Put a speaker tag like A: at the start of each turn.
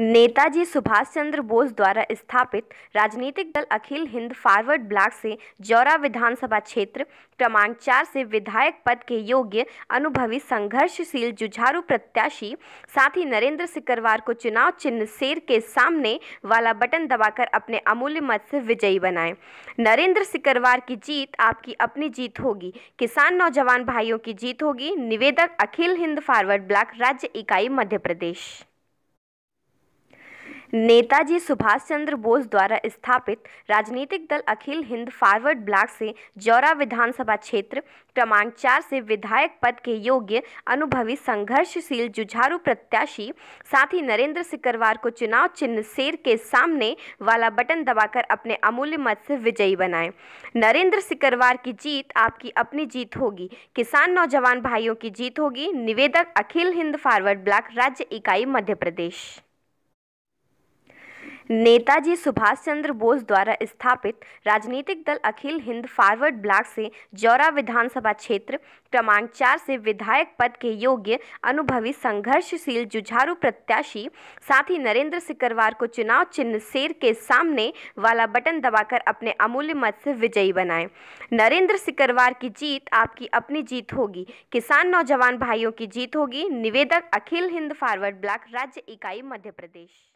A: नेताजी सुभाष चंद्र बोस द्वारा स्थापित राजनीतिक दल अखिल हिंद फॉरवर्ड ब्लॉक से जौरा विधानसभा क्षेत्र क्रमांक चार से विधायक पद के योग्य अनुभवी संघर्षशील जुझारू प्रत्याशी साथ ही नरेंद्र सिकरवार को चुनाव चिन्ह शेर के सामने वाला बटन दबाकर अपने अमूल्य मत से विजयी बनाए नरेंद्र सिकरवार की जीत आपकी अपनी जीत होगी किसान नौजवान भाइयों की जीत होगी निवेदक अखिल हिंद फॉरवर्ड ब्लॉक राज्य इकाई मध्य प्रदेश नेताजी सुभाष चंद्र बोस द्वारा स्थापित राजनीतिक दल अखिल हिंद फॉरवर्ड ब्लॉक से जौरा विधानसभा क्षेत्र क्रमांक चार से विधायक पद के योग्य अनुभवी संघर्षशील जुझारू प्रत्याशी साथ ही नरेंद्र सिकरवार को चुनाव चिन्ह शेर के सामने वाला बटन दबाकर अपने अमूल्य मत से विजयी बनाए नरेंद्र सिकरवार की जीत आपकी अपनी जीत होगी किसान नौजवान भाइयों की जीत होगी निवेदक अखिल हिंद फॉरवर्ड ब्लॉक राज्य इकाई मध्य प्रदेश नेताजी सुभाष चंद्र बोस द्वारा स्थापित राजनीतिक दल अखिल हिंद फॉरवर्ड ब्लॉक से जौरा विधानसभा क्षेत्र क्रमांक चार से विधायक पद के योग्य अनुभवी संघर्षशील जुझारू प्रत्याशी साथ ही नरेंद्र सिकरवार को चुनाव चिन्ह शेर के सामने वाला बटन दबाकर अपने अमूल्य मत से विजयी बनाए नरेंद्र सिकरवार की जीत आपकी अपनी जीत होगी किसान नौजवान भाइयों की जीत होगी निवेदक अखिल हिंद फॉरवर्ड ब्लॉक राज्य इकाई मध्य प्रदेश